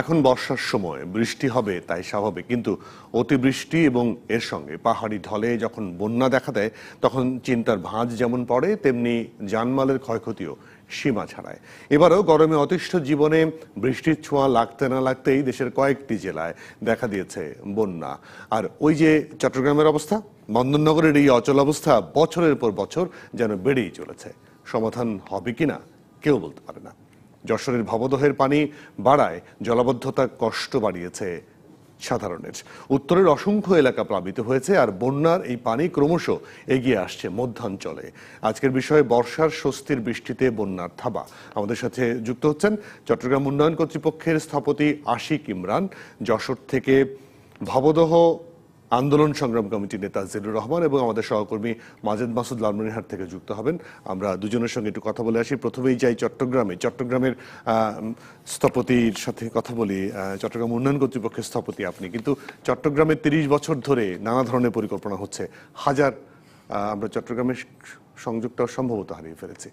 এখন বর্ষার সময় বৃষ্টি হবে তাই স্বাভাবিক কিন্তু অতিবৃষ্টি এবং এর সঙ্গে পাহাড়ি ঢলে যখন বন্যা দেখা দেয় তখন চিন্তার ভাঁজ যেমন পড়ে তেমনি জানমালের ক্ষয়ক্ষতিও সীমা ছাড়ায় এবারও গরমে অতিষ্ঠ জীবনে বৃষ্টির ছোঁয়া লাগতে না লাগতেই দেশের কয়েকটি জেলায় দেখা দিয়েছে বন্যা আর ওই যে চট্টগ্রামের অবস্থা বন্দরনগরের এই অচল অবস্থা বছরের পর বছর যেন বেড়েই চলেছে সমাধান হবে কিনা কেউ বলতে পারে না যশোরের ভবদহের পানি বাড়ায় জলাবদ্ধতা কষ্ট বাড়িয়েছে সাধারণের উত্তরের অসংখ্য এলাকা প্লাবিত হয়েছে আর বন্যার এই পানি ক্রমশ এগিয়ে আসছে মধ্যাঞ্চলে আজকের বিষয়ে বর্ষার স্বস্তির বৃষ্টিতে বন্যার থাবা আমাদের সাথে যুক্ত হচ্ছেন চট্টগ্রাম উন্নয়ন কর্তৃপক্ষের স্থপতি আশিক ইমরান যশোর থেকে ভবদহ আন্দোলন সংগ্রাম কমিটি নেতা জিলুর রহমান এবং আমাদের সহকর্মী মাজেদ মাসুদ লালমনিহার থেকে যুক্ত হবেন আমরা দুজনের সঙ্গে একটু কথা বলে আসি প্রথমেই যাই চট্টগ্রামে চট্টগ্রামের স্থপতির সাথে কথা বলি চট্টগ্রাম উন্নয়ন কর্তৃপক্ষের স্থপতি আপনি কিন্তু চট্টগ্রামে তিরিশ বছর ধরে নানা ধরনের পরিকল্পনা হচ্ছে হাজার আমরা চট্টগ্রামের সংযোগটা সম্ভবত হারিয়ে ফেলেছি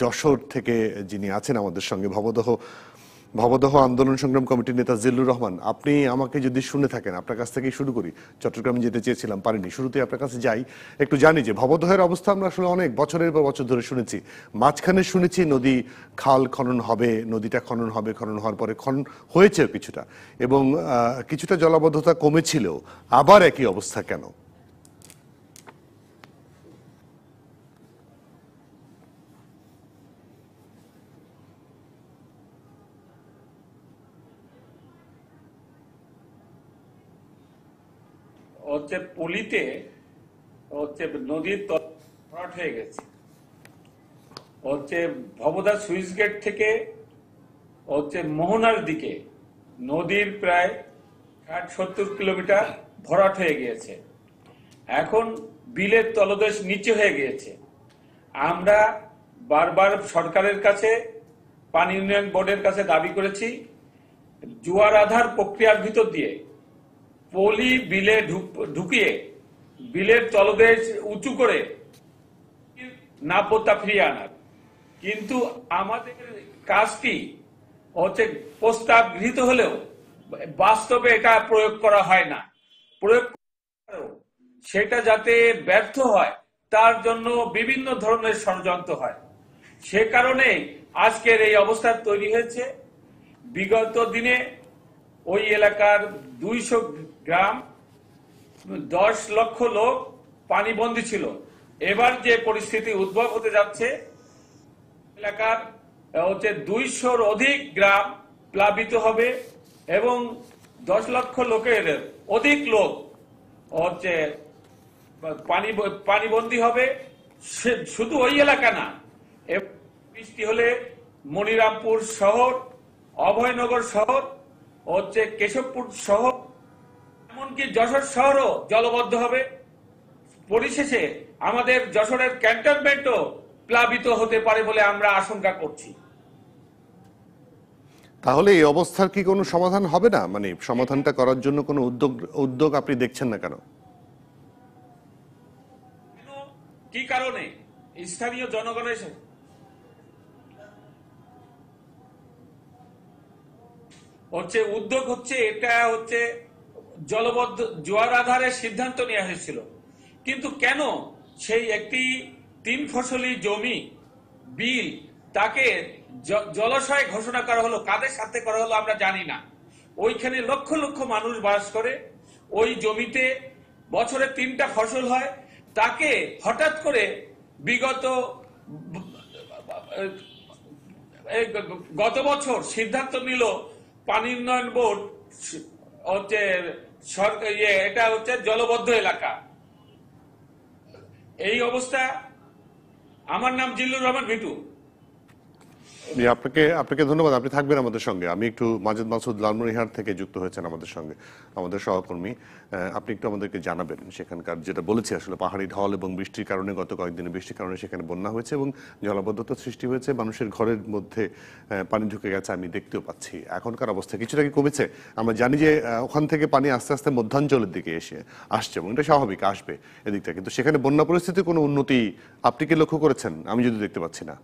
যশোর থেকে যিনি আছেন আমাদের সঙ্গে ভবদহ ভবদহ আন্দোলন সংগ্রাম কমিটির নেতা জিল্লুর রহমান আপনি আমাকে যদি শুনে থাকেন আপনার কাছ থেকেই শুরু করি চট্টগ্রাম যেতে চেয়েছিলাম পারিনি শুরুতে আপনার কাছে যাই একটু জানি যে ভবদহের অবস্থা আমরা আসলে অনেক বছরের পর বছর ধরে শুনেছি মাঝখানে শুনেছি নদী খাল খনন হবে নদীটা খনন হবে খনন হওয়ার পরে খনন হয়েছে কিছুটা এবং কিছুটা জলাবদ্ধতা কমেছিল আবার একই অবস্থা কেন হচ্ছে পলিতে হচ্ছে নদীর ভরাট হয়ে গেছে হচ্ছে ভবদা সুইচ গেট থেকে হচ্ছে মোহনার দিকে নদীর প্রায় ষাট সত্তর কিলোমিটার ভরাট হয়ে গিয়েছে এখন বিলের তলদেশ নিচে হয়ে গিয়েছে আমরা বারবার সরকারের কাছে পানি ইউনিয়ন বোর্ডের কাছে দাবি করেছি জোয়ার আধার প্রক্রিয়ার ভিতর দিয়ে পলি বিলে ঢুকিয়ে বিলের তলদেশ উঁচু করে পোতা ফিরিয়ে আনার কিন্তু আমাদের কাজটি হচ্ছে প্রস্তাব গৃহীত হলেও বাস্তবে এটা প্রয়োগ করা হয় না প্রয়োগ সেটা যাতে ব্যর্থ হয় তার জন্য বিভিন্ন ধরনের ষড়যন্ত্র হয় সে কারণে আজকের এই অবস্থা তৈরি হয়েছে বিগত দিনে ওই এলাকার দুইশো গ্রাম দশ লক্ষ লোক পানিবন্দী ছিল এবার যে পরিস্থিতি উদ্ভব হতে যাচ্ছে এলাকার হচ্ছে দুইশোর অধিক গ্রাম প্লাবিত হবে এবং দশ লক্ষ লোকের অধিক লোক হচ্ছে পানি পানিবন্দী হবে শুধু ওই এলাকা না বৃষ্টি হলে মনিরামপুর শহর অভয়নগর শহর হচ্ছে কেশবপুর শহর এমনকি যশোর শহরও জলবদ্ধ হবে পরিশেষে আমাদের যশোরের ক্যান্টনমেন্টও প্লাবিত হতে পারে বলে আমরা আশঙ্কা করছি তাহলে এই অবস্থার কি কোনো সমাধান হবে না মানে সমাধানটা করার জন্য কোনো উদ্যোগ উদ্যোগ আপনি দেখছেন না কেন কি কারণে স্থানীয় জনগণের হচ্ছে উদ্যোগ হচ্ছে এটা হচ্ছে জলবদ্ধ জোয়ার আধারে সিদ্ধান্ত নেওয়া হয়েছিল কিন্তু কেন সেই একটি তিন ফসলি জমি বিল তাকে জলাশয় ঘোষণা করা হলো কাদের সাথে করা হলো আমরা জানি না ওইখানে লক্ষ লক্ষ মানুষ বাস করে ওই জমিতে বছরে তিনটা ফসল হয় তাকে হঠাৎ করে বিগত গত বছর সিদ্ধান্ত নিল পানি উন্নয়ন বোর্ড হচ্ছে ইয়ে এটা হচ্ছে জলবদ্ধ এলাকা এই অবস্থা আমার নাম জিল্লুর রহমান ভিটু আপনাকে আপনাকে ধন্যবাদ আপনি থাকবেন আমাদের সঙ্গে আমি একটু মাজেদ মাসুদ লালমনিহার থেকে যুক্ত হয়েছেন আমাদের সঙ্গে আমাদের সহকর্মী আপনি একটু আমাদেরকে জানাবেন সেখানকার যেটা বলেছি আসলে পাহাড়ি ঢল এবং বৃষ্টির কারণে গত কয়েকদিনে বৃষ্টির কারণে সেখানে বন্যা হয়েছে এবং জলাবদ্ধতা সৃষ্টি হয়েছে মানুষের ঘরের মধ্যে পানি ঢুকে গেছে আমি দেখতেও পাচ্ছি এখনকার অবস্থা কিছুটা কি কমেছে আমরা জানি যে ওখান থেকে পানি আস্তে আস্তে মধ্যাঞ্চলের দিকে এসে আসছে এবং এটা স্বাভাবিক আসবে এদিকটা কিন্তু সেখানে বন্যা পরিস্থিতি কোনো উন্নতি আপনি কি লক্ষ্য করেছেন আমি যদি দেখতে পাচ্ছি না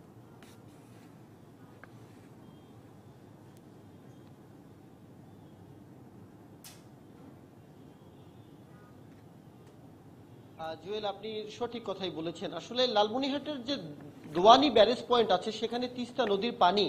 জুয়েল আপনি সঠিক কথাই বলেছেন আসলে লালমনিরহাটের যে দোয়ানি ব্যারেজ পয়েন্ট আছে সেখানে তিস্তা নদীর পানি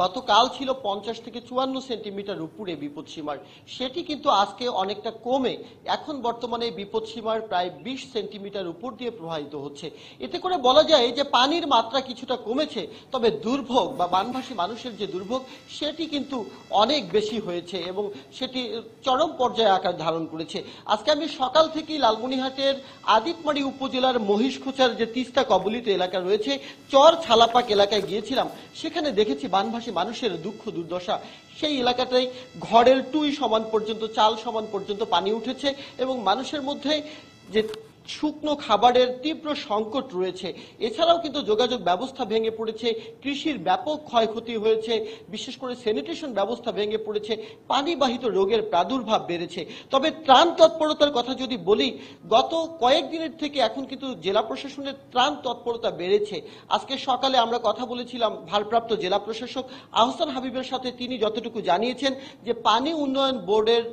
গতকাল ছিল পঞ্চাশ থেকে চুয়ান্ন সেন্টিমিটার উপরে বিপদসীমার সেটি কিন্তু আজকে অনেকটা কমে এখন বর্তমানে বিপদসীমার প্রায় বিশ সেন্টিমিটার উপর দিয়ে প্রবাহিত হচ্ছে এতে করে বলা যায় যে পানির মাত্রা কিছুটা কমেছে তবে দুর্ভোগ বা বানভাসী মানুষের যে দুর্ভোগ সেটি কিন্তু অনেক বেশি হয়েছে এবং সেটি চরম পর্যায়ে আকার ধারণ করেছে আজকে আমি সকাল থেকেই লালমনিহাটের আদিতমারি উপজেলার খোঁচার যে তিস্তা কবলিত এলাকা রয়েছে চর ছালাপাক এলাকায় গিয়েছিলাম সেখানে দেখেছি বানভাসী মানুষের দুঃখ দুর্দশা সেই এলাকাটাই ঘরের টুই সমান পর্যন্ত চাল সমান পর্যন্ত পানি উঠেছে এবং মানুষের মধ্যে যে শুকনো খাবারের তীব্র সংকট রয়েছে এছাড়াও কিন্তু যোগাযোগ ব্যবস্থা ভেঙে পড়েছে কৃষির ব্যাপক ক্ষয়ক্ষতি হয়েছে বিশেষ করে স্যানিটেশন ব্যবস্থা ভেঙে পড়েছে পানিবাহিত রোগের প্রাদুর্ভাব বেড়েছে তবে ত্রাণ তৎপরতার কথা যদি বলি গত কয়েকদিনের থেকে এখন কিন্তু জেলা প্রশাসনের ত্রাণ তৎপরতা বেড়েছে আজকে সকালে আমরা কথা বলেছিলাম ভারপ্রাপ্ত জেলা প্রশাসক আহসান হাবিবের সাথে তিনি যতটুকু জানিয়েছেন যে পানি উন্নয়ন বোর্ডের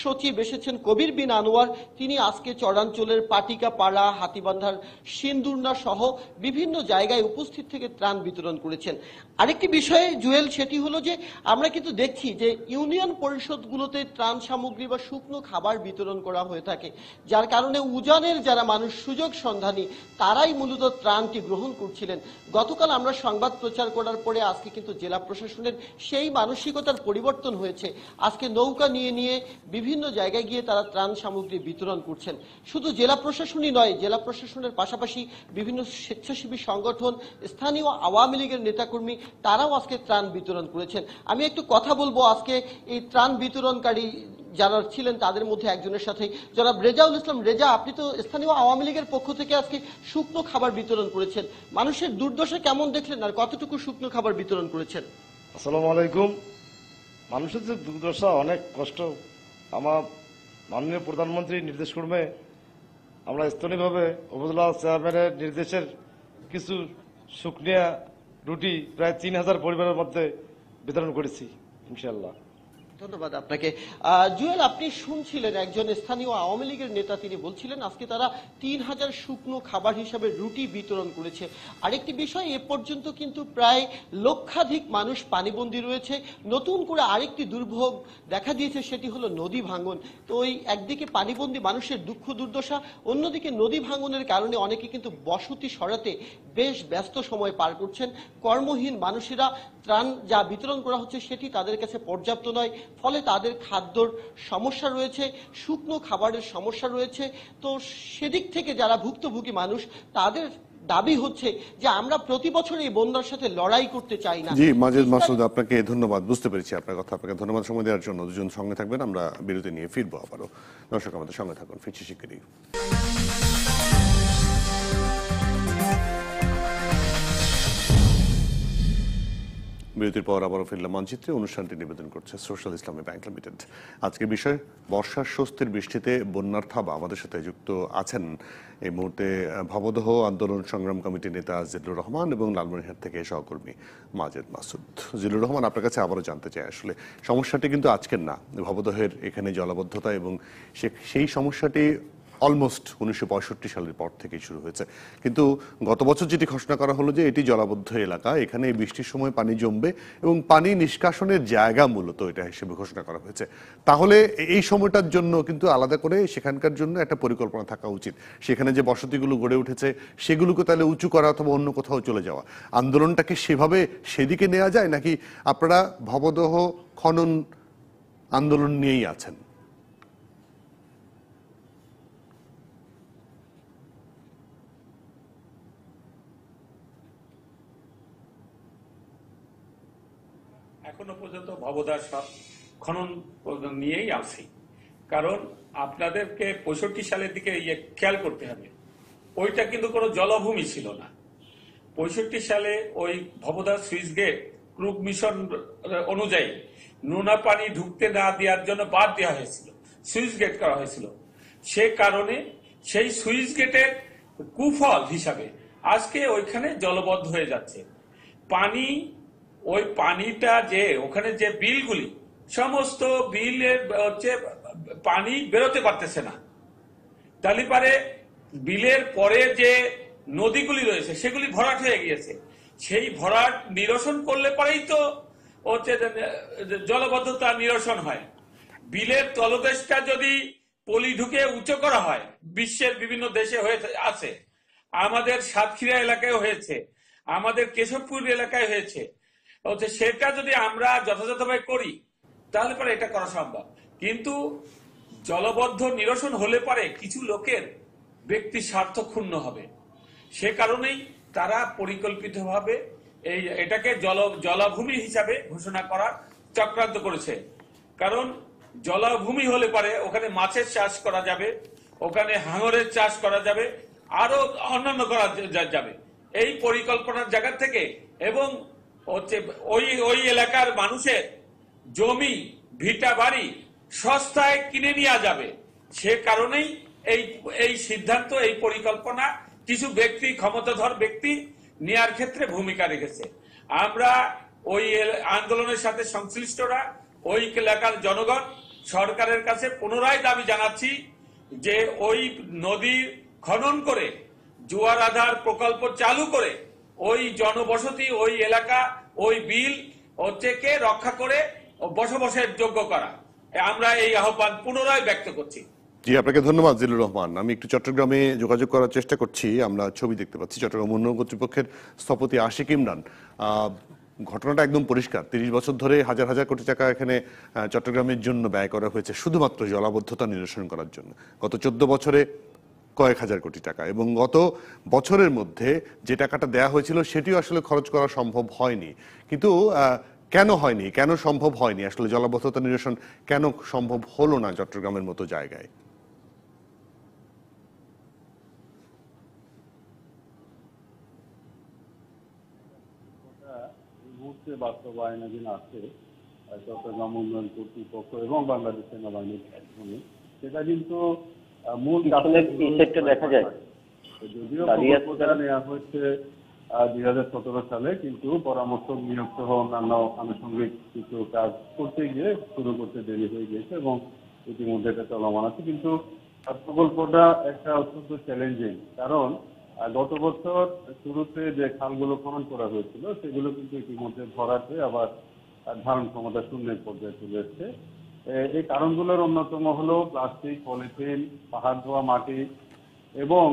সচিব এসেছেন কবির বিন আনোয়ার তিনি আজকে চরাঞ্চলের পাটি পাড়া হাতিবান্ধার সিন্দুরনা সহ বিভিন্ন জায়গায় উপস্থিত থেকে ত্রাণ বিতরণ করেছেন আরেকটি বিষয়ে জুয়েল সেটি হলো যে আমরা কিন্তু দেখছি যে ইউনিয়ন পরিষদগুলোতে ত্রাণ সামগ্রী বা শুকনো খাবার বিতরণ করা হয়ে থাকে যার কারণে উজানের যারা মানুষ সুযোগ সন্ধানী তারাই মূলত ত্রাণটি গ্রহণ করছিলেন গতকাল আমরা সংবাদ প্রচার করার পরে আজকে কিন্তু জেলা প্রশাসনের সেই মানসিকতার পরিবর্তন হয়েছে আজকে নৌকা নিয়ে নিয়ে বিভিন্ন জায়গায় গিয়ে তারা ত্রাণ সামগ্রী বিতরণ করছেন শুধু জেলা প্রশাসন প্রশাসনই নয় জেলা প্রশাসনের পাশাপাশি বিভিন্ন স্বেচ্ছাসেবী সংগঠন স্থানীয় আওয়ামী লীগের নেতাকর্মী তারাও আজকে ত্রাণ বিতরণ করেছেন আমি একটু কথা বলবো আজকে এই ত্রাণ বিতরণকারী যারা ছিলেন তাদের মধ্যে একজনের সাথে যারা রেজাউল ইসলাম রেজা আপনি তো স্থানীয় আওয়ামী লীগের পক্ষ থেকে আজকে শুকনো খাবার বিতরণ করেছেন মানুষের দুর্দশা কেমন দেখলেন আর কতটুকু শুকনো খাবার বিতরণ করেছেন আসসালাম আলাইকুম মানুষের যে দুর্দশা অনেক কষ্ট আমার মাননীয় প্রধানমন্ত্রী নির্দেশ করবে আমরা স্থানীয়ভাবে উপজেলা চেয়ারম্যানের নির্দেশের কিছু শুকনিয়া রুটি প্রায় তিন হাজার পরিবারের মধ্যে বিতরণ করেছি ইনশাল্লাহ ধন্যবাদ আপনাকে জুয়েল আপনি শুনছিলেন একজন স্থানীয় আওয়ামী লীগের নেতা তিনি বলছিলেন আজকে তারা তিন হাজার শুকনো খাবার হিসাবে রুটি বিতরণ করেছে আরেকটি বিষয় এ পর্যন্ত কিন্তু প্রায় লক্ষাধিক মানুষ পানিবন্দী রয়েছে নতুন করে আরেকটি দুর্ভোগ দেখা দিয়েছে সেটি হলো নদী ভাঙন তো ওই একদিকে পানিবন্দী মানুষের দুঃখ দুর্দশা অন্যদিকে নদী ভাঙনের কারণে অনেকে কিন্তু বসতি সরাতে বেশ ব্যস্ত সময় পার করছেন কর্মহীন মানুষেরা ত্রাণ যা বিতরণ করা হচ্ছে সেটি তাদের কাছে পর্যাপ্ত নয় ফলে তাদের খাদ্যর সমস্যা রয়েছে শুকনো খাবারের সমস্যা রয়েছে তো সেদিক থেকে যারা ভুক্তভোগী মানুষ তাদের দাবি হচ্ছে যে আমরা প্রতি বছর এই বন্যার সাথে লড়াই করতে চাই না জি মাজেদ মাসুদ আপনাকে ধন্যবাদ বুঝতে পেরেছি আপনার কথা আপনাকে ধন্যবাদ সময় দেওয়ার জন্য দুজন সঙ্গে থাকবেন আমরা বিরতি নিয়ে ফিরবো আবারও দর্শক আমাদের সঙ্গে থাকুন ফিরছি শিগগিরই বিরতির পর আবারও ফিরলাম মানচিত্রে অনুষ্ঠানটি নিবেদন করছে সোশ্যাল ইসলামী ব্যাংক লিমিটেড আজকে বিষয় বর্ষার স্বস্তির বৃষ্টিতে বন্যার থাবা আমাদের সাথে যুক্ত আছেন এই মুহূর্তে ভবদহ আন্দোলন সংগ্রাম কমিটির নেতা জিল্লুর রহমান এবং লালমনিহাট থেকে সহকর্মী মাজেদ মাসুদ জিল্লুর রহমান আপনার কাছে আবারও জানতে চাই আসলে সমস্যাটি কিন্তু আজকের না ভবদহের এখানে জলাবদ্ধতা এবং সেই সমস্যাটি অলমোস্ট উনিশশো সালের পর থেকেই শুরু হয়েছে কিন্তু গত বছর যেটি ঘোষণা করা হলো যে এটি জলাবদ্ধ এলাকা এখানে বৃষ্টির সময় পানি জমবে এবং পানি নিষ্কাশনের জায়গা মূলত এটা হিসেবে ঘোষণা করা হয়েছে তাহলে এই সময়টার জন্য কিন্তু আলাদা করে সেখানকার জন্য একটা পরিকল্পনা থাকা উচিত সেখানে যে বসতিগুলো গড়ে উঠেছে সেগুলোকে তাহলে উঁচু করা অথবা অন্য কোথাও চলে যাওয়া আন্দোলনটাকে সেভাবে সেদিকে নেওয়া যায় নাকি আপনারা ভবদহ খনন আন্দোলন নিয়েই আছেন এখনো পর্যন্ত ভবদার খনন নিয়েই আছি কারণ আপনাদেরকে পঁয়ষট্টি সালের দিকে ইয়ে খেয়াল করতে হবে ওইটা কিন্তু কোনো জলভূমি ছিল না পঁয়ষট্টি সালে ওই ভবদার সুইচ গেট ক্রুক মিশন অনুযায়ী নোনা পানি ঢুকতে না দেওয়ার জন্য বাদ দেওয়া হয়েছিল সুইচ গেট করা হয়েছিল সে কারণে সেই সুইচ গেটের কুফল হিসাবে আজকে ওইখানে জলবদ্ধ হয়ে যাচ্ছে পানি ওই পানিটা যে ওখানে যে বিলগুলি সমস্ত বিলের হচ্ছে পানি বেরোতে পারতেছে না তাহলে পারে বিলের পরে যে নদীগুলি রয়েছে সেগুলি ভরাট হয়ে গিয়েছে সেই ভরাট নিরসন করলে পরেই তো হচ্ছে জলবদ্ধতা নিরসন হয় বিলের তলদেশটা যদি পলি ঢুকে উঁচু করা হয় বিশ্বের বিভিন্ন দেশে হয়ে আছে আমাদের সাতক্ষীরা এলাকায় হয়েছে আমাদের কেশবপুর এলাকায় হয়েছে হচ্ছে সেটা যদি আমরা যথাযথভাবে করি তাহলে পরে এটা করা সম্ভব কিন্তু জলবদ্ধ নিরসন হলে পরে কিছু লোকের ব্যক্তি স্বার্থ ক্ষুণ্ণ হবে সে কারণেই তারা পরিকল্পিতভাবে এই এটাকে জল জলাভূমি হিসাবে ঘোষণা করার চক্রান্ত করেছে কারণ জলাভূমি হলে পরে ওখানে মাছের চাষ করা যাবে ওখানে হাঙরের চাষ করা যাবে আরো অন্যান্য করা যাবে এই পরিকল্পনার জায়গা থেকে এবং হচ্ছে ওই ওই এলাকার মানুষের জমি ভিটা বাড়ি সস্তায় কিনে নেওয়া যাবে সে কারণেই এই এই সিদ্ধান্ত এই পরিকল্পনা কিছু ব্যক্তি ক্ষমতাধর ব্যক্তি নেওয়ার ক্ষেত্রে ভূমিকা রেখেছে আমরা ওই আন্দোলনের সাথে সংশ্লিষ্টরা ওই এলাকার জনগণ সরকারের কাছে পুনরায় দাবি জানাচ্ছি যে ওই নদী খনন করে জোয়ার আধার প্রকল্প চালু করে ওই জনবসতি ওই এলাকা ওই বিল থেকে রক্ষা করে বসবাসের যোগ্য করা আমরা এই আহ্বান পুনরায় ব্যক্ত করছি জি আপনাকে ধন্যবাদ জিলুর রহমান আমি একটু চট্টগ্রামে যোগাযোগ করার চেষ্টা করছি আমরা ছবি দেখতে পাচ্ছি চট্টগ্রাম উন্নয়ন কর্তৃপক্ষের স্থপতি আশিক ইমরান ঘটনাটা একদম পরিষ্কার তিরিশ বছর ধরে হাজার হাজার কোটি টাকা এখানে চট্টগ্রামের জন্য ব্যয় করা হয়েছে শুধুমাত্র জলাবদ্ধতা নিরসন করার জন্য গত চোদ্দ বছরে কয়েক হাজার কোটি টাকা এবং গত বছরের মধ্যে যে টাকাটা দেয়া হয়েছিল সেটিও আসলে খরচ করা সম্ভব হয়নি কিন্তু কেন হয়নি কেন সম্ভব হয়নি আসলে জলাবদ্ধতা নিরসন কেন সম্ভব হলো না চট্টগ্রামের মতো জায়গায় বাস্তবায়নাধীন আছে চট্টগ্রাম উন্নয়ন কর্তৃপক্ষ এবং বাংলাদেশ সেনাবাহিনীর সেটা কিন্তু মূল দেখা যায় যদিও নেওয়া হয়েছে দুই হাজার সালে কিন্তু নিয়োগ সহ অন্যান্য আনুষঙ্গিক কিছু কাজ করতে গিয়ে শুরু করতে দেরি হয়ে এবং ইতিমধ্যে এটা চলমান আছে কিন্তু প্রকল্পটা একটা অত্যন্ত চ্যালেঞ্জিং কারণ গত বছর শুরুতে যে খালগুলো খনন করা হয়েছিল সেগুলো কিন্তু ইতিমধ্যে ভরাতে আবার ধারণ ক্ষমতা শূন্যের পর্যায়ে চলে এসছে এই কারণগুলোর অন্যতম হলো প্লাস্টিক পলিথিন পাহাড় ধোয়া মাটি এবং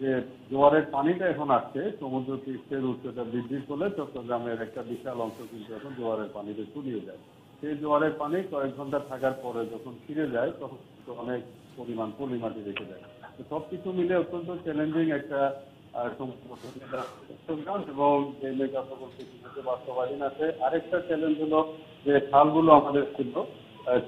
যে জোয়ারের পানিটা এখন আসছে সমুদ্র পৃষ্ঠের উচ্চতা বৃদ্ধির ফলে চট্টগ্রামের একটা বিশাল অংশ কিন্তু এখন জোয়ারের পানিতে চুলিয়ে যায় সেই জোয়ারের পানি কয়েক ঘন্টা থাকার পরে যখন ফিরে যায় তখন অনেক পরিমাণ পলিমাটি রেখে দেয় সবকিছু মিলে অত্যন্ত চ্যালেঞ্জিং একটা চট্টগ্রাম এবং যে মেগা প্রকল্প সেটিতে বাস্তবায়ন আছে আরেকটা চ্যালেঞ্জ হলো যে খালগুলো আমাদের ছিল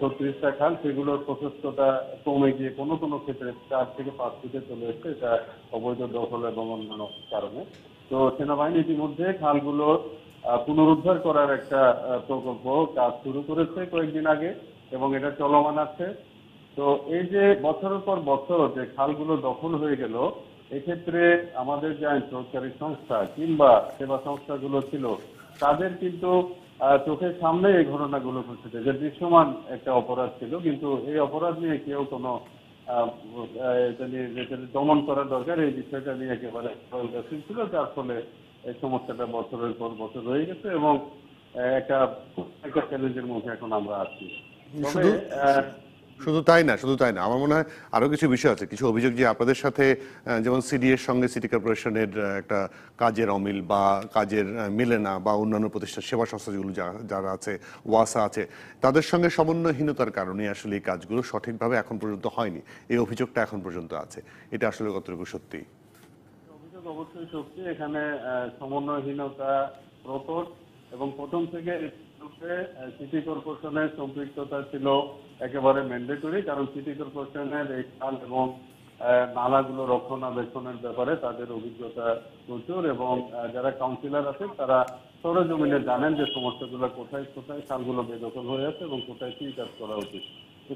ছত্রিশটা খাল সেগুলোর প্রশস্ততা কমে গিয়ে কোন কোন ক্ষেত্রে চার থেকে পাঁচ ফিটে চলে এসছে এটা অবৈধ দখল এবং অন্যান্য কারণে তো সেনাবাহিনী ইতিমধ্যে খালগুলো পুনরুদ্ধার করার একটা প্রকল্প কাজ শুরু করেছে কয়েকদিন আগে এবং এটা চলমান আছে তো এই যে বছরের পর বছর যে খালগুলো দখল হয়ে গেল এক্ষেত্রে আমাদের যে আইন সহকারী সংস্থা কিংবা সেবা সংস্থাগুলো ছিল তাদের কিন্তু চোখের সামনে এই ঘটনাগুলো ঘটেছে যে দৃশ্যমান একটা অপরাধ ছিল কিন্তু এই অপরাধ নিয়ে কেউ কোনো দমন করা দরকার এই বিষয়টা নিয়ে একেবারে উদাসীন ছিল যার ফলে এই সমস্যাটা বছরের পর বছর রয়ে গেছে এবং একটা একটা চ্যালেঞ্জের মুখে এখন আমরা আছি তবে শুধু তাই না শুধু তাই না আমার মনে হয় আরও কিছু বিষয় আছে কিছু অভিযোগ যে আপনাদের সাথে যেমন সিডিএর সঙ্গে সিটি কর্পোরেশনের একটা কাজের অমিল বা কাজের মেলে না বা অন্যান্য প্রতিষ্ঠান সেবা সংস্থা যেগুলো যারা আছে ওয়াসা আছে তাদের সঙ্গে সমন্বয়হীনতার কারণে আসলে এই কাজগুলো সঠিকভাবে এখন পর্যন্ত হয়নি এই অভিযোগটা এখন পর্যন্ত আছে এটা আসলে কতটুকু সত্যি অবশ্যই সত্যি এখানে সমন্বয়হীনতা প্রকট এবং প্রথম থেকে ক্ষেত্রে সিটি কর্পোরেশনের সম্পৃক্ততা ছিল একেবারে ম্যান্ডেটরি কারণ সিটি কর্পোরেশনের এই খাল এবং নালাগুলো রক্ষণাবেক্ষণের ব্যাপারে তাদের অভিজ্ঞতা প্রচুর এবং যারা কাউন্সিলর আছেন তারা সরজমিনে জানেন যে সমস্যাগুলো কোথায় কোথায় খালগুলো বেদখল হয়ে আছে এবং কোথায় কি কাজ করা উচিত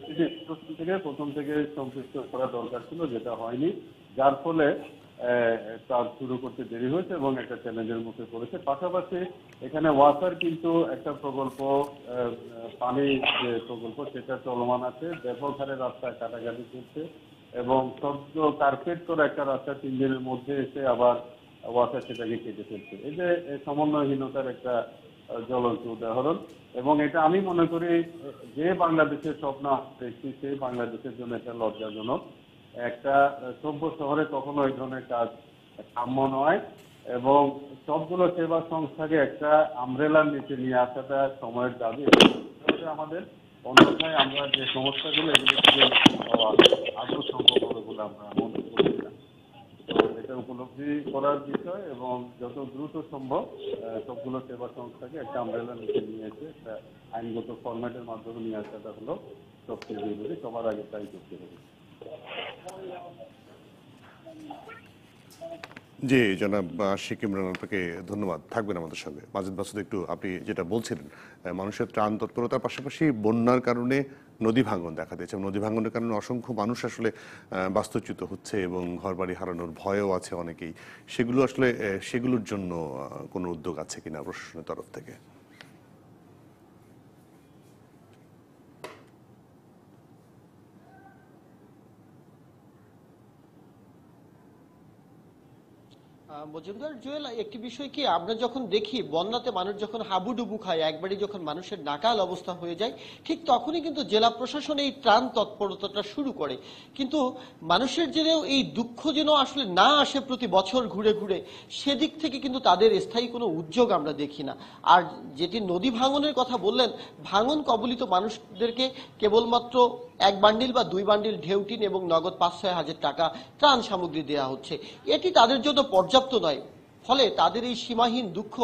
সিটি কর্পোরেশন থেকে প্রথম থেকে সম্পৃক্ত করা দরকার ছিল যেটা হয়নি যার ফলে তার শুরু করতে দেরি হয়েছে এবং একটা চ্যালেঞ্জের মুখে পড়েছে পাশাপাশি এখানে ওয়াসার কিন্তু একটা প্রকল্প পানি যে প্রকল্প সেটা চলমান আছে ব্যাপক হারে রাস্তা কাটাকাটি করছে এবং সদ্য কার্পেট করে একটা রাস্তা তিন দিনের মধ্যে এসে আবার ওয়াসার সেটাকে কেটে ফেলছে এই যে সমন্বয়হীনতার একটা জ্বলন্ত উদাহরণ এবং এটা আমি মনে করি যে বাংলাদেশের স্বপ্ন দেখছি সেই বাংলাদেশের জন্য এটা লজ্জাজনক একটা সভ্য শহরে কখনো এই ধরনের কাজ কাম্য নয় এবং সবগুলো সেবা সংস্থাকে একটা আমরেলার নিচে নিয়ে আসাটা সময়ের দাবি আমাদের অন্যথায় আমরা যে সমস্যাগুলো এগুলো হওয়া আদৌ সম্ভব হবে বলে আমরা মনে করি তো এটা উপলব্ধি করার বিষয় এবং যত দ্রুত সম্ভব সবগুলো সেবা সংস্থাকে একটা আমরেলার নিচে নিয়ে এসে একটা আইনগত ফরম্যাটের মাধ্যমে নিয়ে আসাটা হলো সবচেয়ে জরুরি সবার আগে তাই করতে হবে জি জনাব শেখ ইমরান আপনাকে ধন্যবাদ থাকবেন আমাদের সঙ্গে মাজিদ মাসুদ একটু আপনি যেটা বলছিলেন মানুষের ত্রাণ তৎপরতার পাশাপাশি বন্যার কারণে নদী ভাঙন দেখা দিয়েছে নদী ভাঙনের কারণে অসংখ্য মানুষ আসলে বাস্তুচ্যুত হচ্ছে এবং ঘরবাড়ি হারানোর ভয়ও আছে অনেকেই সেগুলো আসলে সেগুলোর জন্য কোনো উদ্যোগ আছে কিনা প্রশাসনের তরফ থেকে মজুমদার জুয়েল একটি বিষয় কি আমরা যখন দেখি বন্যাতে মানুষ যখন হাবুডুবু খায় একবারই যখন মানুষের নাকাল অবস্থা হয়ে যায় ঠিক তখনই কিন্তু জেলা প্রশাসন এই ত্রাণ তৎপরতাটা শুরু করে কিন্তু মানুষের জেনেও এই দুঃখ যেন আসলে না আসে প্রতি বছর ঘুরে ঘুরে সেদিক থেকে কিন্তু তাদের স্থায়ী কোনো উদ্যোগ আমরা দেখি না আর যেটি নদী ভাঙনের কথা বললেন ভাঙন কবলিত মানুষদেরকে কেবলমাত্র এক বান্ডিল বা দুই বান্ডিল ঢেউটিন এবং নগদ পাঁচ ছয় হাজার টাকা ত্রাণ সামগ্রী দেওয়া হচ্ছে এটি তাদের জন্য পর্যাপ্ত পর্যাপ্ত নয় ফলে তাদের এই সীমাহীন দুঃখ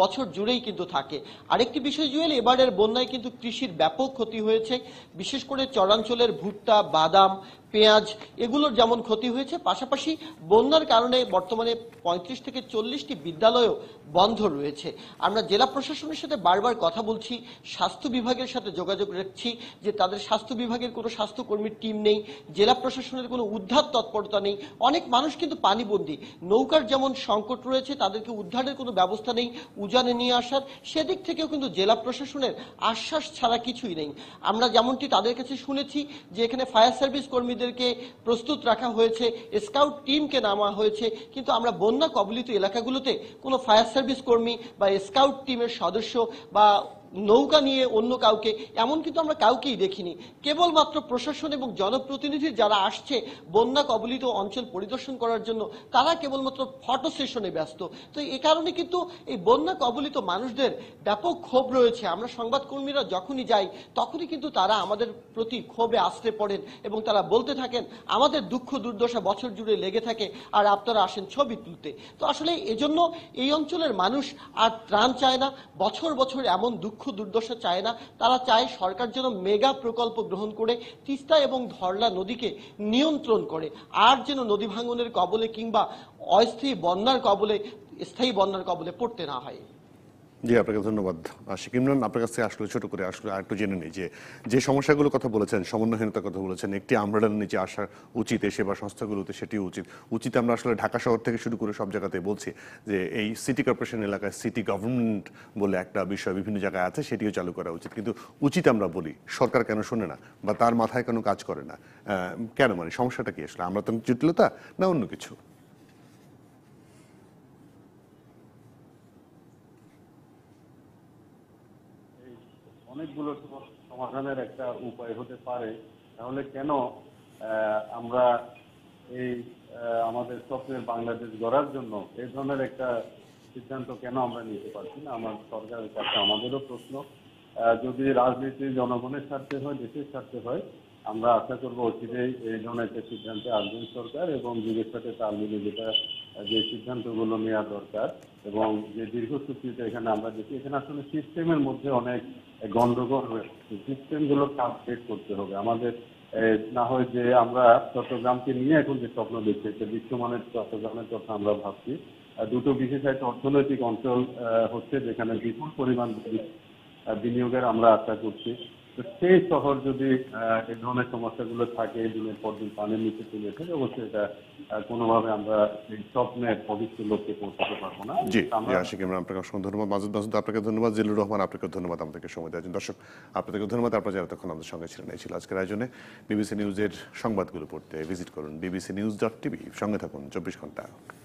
বছর জুড়েই কিন্তু থাকে আরেকটি বিষয় জুয়েল এবারের বন্যায় কিন্তু কৃষির ব্যাপক ক্ষতি হয়েছে বিশেষ করে চরাঞ্চলের ভুট্টা বাদাম পেঁয়াজ এগুলোর যেমন ক্ষতি হয়েছে পাশাপাশি বন্যার কারণে বর্তমানে পঁয়ত্রিশ থেকে চল্লিশটি বিদ্যালয়ও বন্ধ রয়েছে আমরা জেলা প্রশাসনের সাথে বারবার কথা বলছি স্বাস্থ্য বিভাগের সাথে যোগাযোগ রাখছি যে তাদের স্বাস্থ্য বিভাগের কোনো স্বাস্থ্যকর্মীর টিম নেই জেলা প্রশাসনের কোনো উদ্ধার তৎপরতা নেই অনেক মানুষ কিন্তু পানিবন্দী নৌকার যেমন সংকট রয়েছে তাদেরকে উদ্ধারের কোনো ব্যবস্থা নেই উজানে নিয়ে আসার সেদিক থেকেও কিন্তু জেলা প্রশাসনের আশ্বাস ছাড়া কিছুই নেই আমরা যেমনটি তাদের কাছে শুনেছি যে এখানে ফায়ার সার্ভিস কর্মীদের কর্মীদেরকে প্রস্তুত রাখা হয়েছে স্কাউট টিমকে নামা হয়েছে কিন্তু আমরা বন্যা কবলিত এলাকাগুলোতে কোনো ফায়ার সার্ভিস কর্মী বা স্কাউট টিমের সদস্য বা নৌকা নিয়ে অন্য কাউকে এমন কিন্তু আমরা কাউকেই দেখিনি কেবলমাত্র প্রশাসন এবং জনপ্রতিনিধি যারা আসছে বন্যা কবলিত অঞ্চল পরিদর্শন করার জন্য তারা কেবলমাত্র ফটো সেশনে ব্যস্ত তো এ কারণে কিন্তু এই বন্যা কবলিত মানুষদের ব্যাপক ক্ষোভ রয়েছে আমরা সংবাদকর্মীরা যখনই যাই তখনই কিন্তু তারা আমাদের প্রতি ক্ষোভে আশ্রে পড়েন এবং তারা বলতে থাকেন আমাদের দুঃখ দুর্দশা বছর জুড়ে লেগে থাকে আর আপনারা আসেন ছবি তুলতে তো আসলে এজন্য এই অঞ্চলের মানুষ আর ত্রাণ চায় না বছর বছর এমন দুঃখ দুর্দশা চায় না তারা চায় সরকার যেন মেগা প্রকল্প গ্রহণ করে তিস্তা এবং ধরলা নদীকে নিয়ন্ত্রণ করে আর যেন নদী ভাঙনের কবলে কিংবা অস্থায়ী বন্যার কবলে স্থায়ী বন্যার কবলে পড়তে না হয় জি আপনাকে ধন্যবাদ আশিক ইমরান আপনার কাছ থেকে আসলে ছোট করে আসলে আরেকটু জেনে নিই যে যে সমস্যাগুলো কথা বলেছেন সমন্বয়হীনতার কথা বলেছেন একটি আমরা নিচে আসা উচিত এসে বা সংস্থাগুলোতে সেটিও উচিত উচিত আমরা আসলে ঢাকা শহর থেকে শুরু করে সব জায়গাতে বলছি যে এই সিটি কর্পোরেশন এলাকায় সিটি গভর্নমেন্ট বলে একটা বিষয় বিভিন্ন জায়গায় আছে সেটিও চালু করা উচিত কিন্তু উচিত আমরা বলি সরকার কেন শোনে না বা তার মাথায় কেন কাজ করে না কেন মানে সমস্যাটা কি আসলে আমরা তো জটিলতা না অন্য কিছু অনেকগুলো সমাধানের একটা উপায় হতে পারে তাহলে কেন আমরা এই আমাদের স্বপ্নের বাংলাদেশ গড়ার জন্য এই ধরনের একটা সিদ্ধান্ত কেন আমরা নিতে পারছি না আমার সরকারের কাছে আমাদেরও প্রশ্ন যদি রাজনীতি জনগণের স্বার্থে হয় দেশের স্বার্থে হয় আমরা আশা করবো অচিরেই এই ধরনের একটা সিদ্ধান্তে আসবেন সরকার এবং যুগের সাথে তাল মিলে যেটা যে সিদ্ধান্তগুলো নেওয়া দরকার এবং যে দীর্ঘ দীর্ঘসূত্রিটা এখানে আমরা দেখি এখানে আসলে সিস্টেমের মধ্যে অনেক গন্ডগোল রয়েছে সিস্টেমগুলো আপডেট করতে হবে আমাদের না হয় যে আমরা চট্টগ্রামকে নিয়ে এখন যে স্বপ্ন দেখছি একটা বিশ্বমানের চট্টগ্রামের কথা আমরা ভাবছি দুটো বিশেষ একটা অর্থনৈতিক অঞ্চল হচ্ছে যেখানে বিপুল পরিমাণ বিনিয়োগের আমরা আশা করছি সেই শহর যদি এই ধরনের সমস্যাগুলো থাকে দিনের পর দিন পানির নিচে চলে থাকে অবশ্যই এটা কোনোভাবে আমরা এই স্বপ্নের ভবিষ্য লক্ষ্যে পৌঁছাতে পারবো না জি আশিক ইমরান আপনাকে অসংখ্য ধন্যবাদ মাজুদ মাসুদ আপনাকে ধন্যবাদ জিলুর রহমান আপনাকে ধন্যবাদ আমাদেরকে সময় দেওয়ার জন্য দর্শক আপনাদেরকে ধন্যবাদ আপনারা যারা তখন আমাদের সঙ্গে ছিলেন এই ছিল আজকের আয়োজনে বিবিসি নিউজের সংবাদগুলো পড়তে ভিজিট করুন বিবিসি নিউজ ডট টিভি সঙ্গে থাকুন চব্বিশ ঘন্টা